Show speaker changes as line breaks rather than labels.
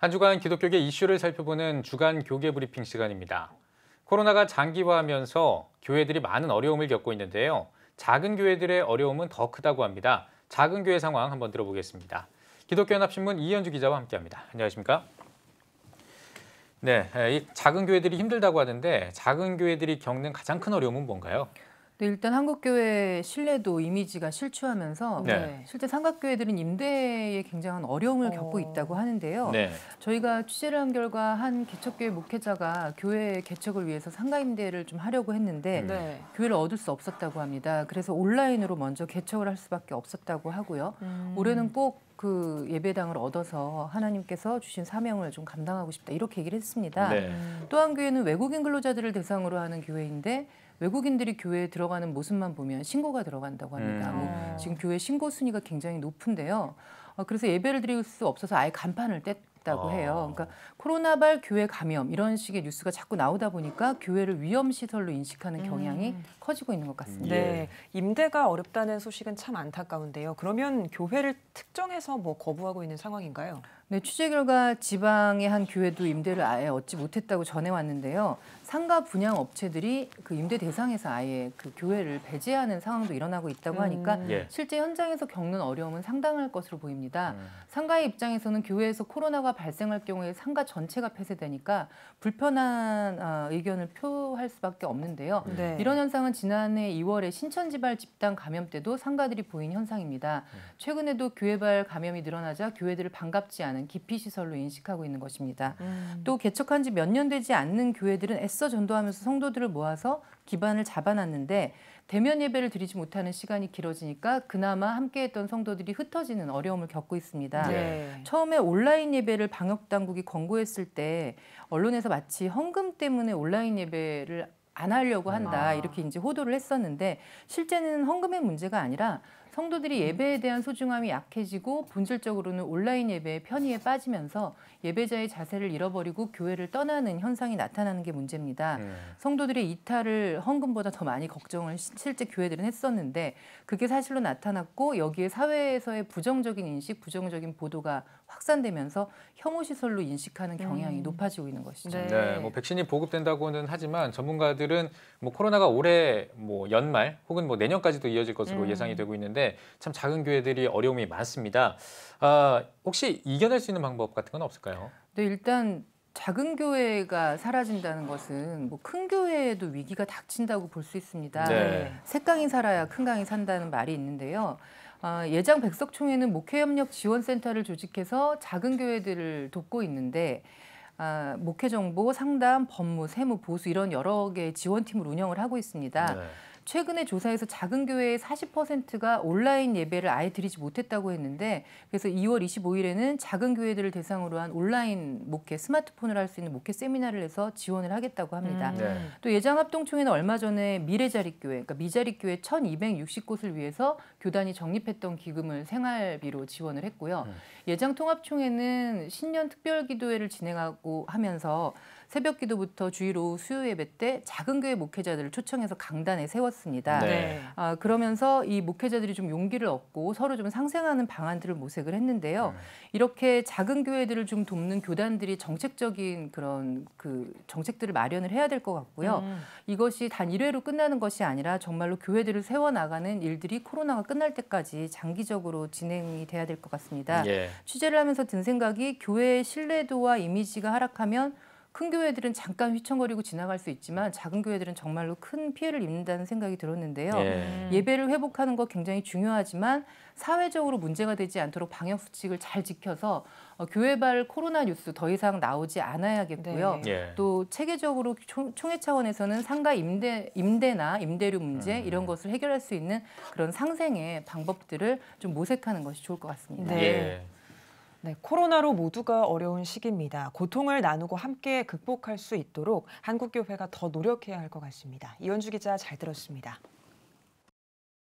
한 주간 기독교계 이슈를 살펴보는 주간 교계 브리핑 시간입니다. 코로나가 장기화하면서 교회들이 많은 어려움을 겪고 있는데요. 작은 교회들의 어려움은 더 크다고 합니다. 작은 교회 상황 한번 들어보겠습니다. 기독교연합신문 이현주 기자와 함께합니다. 안녕하십니까? 네, 작은 교회들이 힘들다고 하는데 작은 교회들이 겪는 가장 큰 어려움은 뭔가요? 네, 일단 한국교회 신뢰도 이미지가 실추하면서 네. 실제 삼각교회들은 임대에 굉장한 어려움을 겪고 어. 있다고 하는데요. 네. 저희가 취재를 한 결과 한 개척교회 목회자가 교회 개척을 위해서 상가 임대를 좀 하려고 했는데 음. 네. 교회를 얻을 수 없었다고 합니다. 그래서 온라인으로 먼저 개척을 할 수밖에 없었다고 하고요. 음... 올해는 꼭 그 예배당을 얻어서 하나님께서 주신 사명을 좀 감당하고 싶다 이렇게 얘기를 했습니다. 네. 음. 또한 교회는 외국인 근로자들을 대상으로 하는 교회인데 외국인들이 교회에 들어가는 모습만 보면 신고가 들어간다고 합니다. 음. 지금 교회 신고 순위가 굉장히 높은데요. 어, 그래서 예배를 드릴 수 없어서 아예 간판을 뗐 다고 아. 해요. 그러니까 코로나발 교회 감염 이런 식의 뉴스가 자꾸 나오다 보니까 교회를 위험 시설로 인식하는 경향이 음. 커지고 있는 것 같습니다. 예. 네, 임대가 어렵다는 소식은 참 안타까운데요. 그러면 교회를 특정해서 뭐 거부하고 있는 상황인가요? 네, 취재 결과 지방의 한 교회도 임대를 아예 얻지 못했다고 전해왔는데요. 상가 분양 업체들이 그 임대 대상에서 아예 그 교회를 배제하는 상황도 일어나고 있다고 하니까 음. 예. 실제 현장에서 겪는 어려움은 상당할 것으로 보입니다. 음. 상가의 입장에서는 교회에서 코로나가 발생할 경우에 상가 전체가 폐쇄되니까 불편한 어, 의견을 표할 수밖에 없는데요. 음. 네. 이런 현상은 지난해 2월에 신천지발 집단 감염 때도 상가들이 보인 현상입니다. 음. 최근에도 교회발 감염이 늘어나자 교회들을 반갑지 않은 않은 기피시설로 인식하고 있는 것입니다. 음. 또 개척한 지 몇 년 되지 않는 교회들은 애써 전도하면서 성도들을 모아서 기반을 잡아놨는데 대면 예배를 드리지 못하는 시간이 길어지니까 그나마 함께했던 성도들이 흩어지는 어려움을 겪고 있습니다. 네. 처음에 온라인 예배를 방역 당국이 권고했을 때 언론에서 마치 헌금 때문에 온라인 예배를 안 하려고 한다 아. 이렇게 이제 호도를 했었는데 실제는 헌금의 문제가 아니라 성도들이 예배에 대한 소중함이 약해지고 본질적으로는 온라인 예배의 편의에 빠지면서 예배자의 자세를 잃어버리고 교회를 떠나는 현상이 나타나는 게 문제입니다. 네. 성도들의 이탈을 헌금보다 더 많이 걱정을 실제 교회들은 했었는데 그게 사실로 나타났고 여기에 사회에서의 부정적인 인식, 부정적인 보도가 확산되면서 혐오 시설로 인식하는 네. 경향이 음. 높아지고 있는 것이죠. 네. 네. 뭐 백신이 보급된다고는 하지만 전문가들은 뭐 코로나가 올해 뭐 연말 혹은 뭐 내년까지도 이어질 것으로 음. 예상이 되고 있는데 참 작은 교회들이 어려움이 많습니다. 아, 혹시 이겨낼 수 있는 방법 같은 건 없을까요? 네, 일단 작은 교회가 사라진다는 것은 뭐큰 교회에도 위기가 닥친다고 볼 수 있습니다. 네. 새강이 살아야 큰 강이 산다는 말이 있는데요. 아, 예장 백석총회는 목회협력 지원센터를 조직해서 작은 교회들을 돕고 있는데 아, 목회 정보, 상담, 법무, 세무, 보수 이런 여러 개의 지원팀을 운영을 하고 있습니다. 네. 최근에 조사에서 작은 교회의 40%가 온라인 예배를 아예 드리지 못했다고 했는데 그래서 2월 25일에는 작은 교회들을 대상으로 한 온라인 목회 스마트폰을 할 수 있는 목회 세미나를 해서 지원을 하겠다고 합니다. 음. 네. 또 예장합동총회는 얼마 전에 미래자립교회, 그러니까 미자립교회 1,260곳을 위해서 교단이 적립했던 기금을 생활비로 지원을 했고요. 음. 네. 예장 통합총회는 신년 특별기도회를 진행하고 하면서 새벽 기도부터 주일 오후 수요 예배 때 작은 교회 목회자들을 초청해서 강단에 세웠습니다. 네. 아, 그러면서 이 목회자들이 좀 용기를 얻고 서로 좀 상생하는 방안들을 모색을 했는데요. 음. 이렇게 작은 교회들을 좀 돕는 교단들이 정책적인 그런 그 정책들을 마련을 해야 될 것 같고요. 음. 이것이 단 1회로 끝나는 것이 아니라 정말로 교회들을 세워나가는 일들이 코로나가 끝날 때까지 장기적으로 진행이 돼야 될 것 같습니다. 예. 취재를 하면서 든 생각이 교회의 신뢰도와 이미지가 하락하면 큰 교회들은 잠깐 휘청거리고 지나갈 수 있지만 작은 교회들은 정말로 큰 피해를 입는다는 생각이 들었는데요. 예. 음. 배를 회복하는 거 굉장히 중요하지만 사회적으로 문제가 되지 않도록 방역 수칙을 잘 지켜서 어, 교회발 코로나 뉴스 더 이상 나오지 않아야겠고요. 네. 예. 또 체계적으로 총, 총회 차원에서는 상가 임대 임대나 임대료 문제 음. 이런 것을 해결할 수 있는 그런 상생의 방법들을 좀 모색하는 것이 좋을 것 같습니다. 예. 네. 예. 네, 코로나로 모두가 어려운 시기입니다. 고통을 나누고 함께 극복할 수 있도록 한국교회가 더 노력해야 할 것 같습니다. 이현주 기자 잘 들었습니다.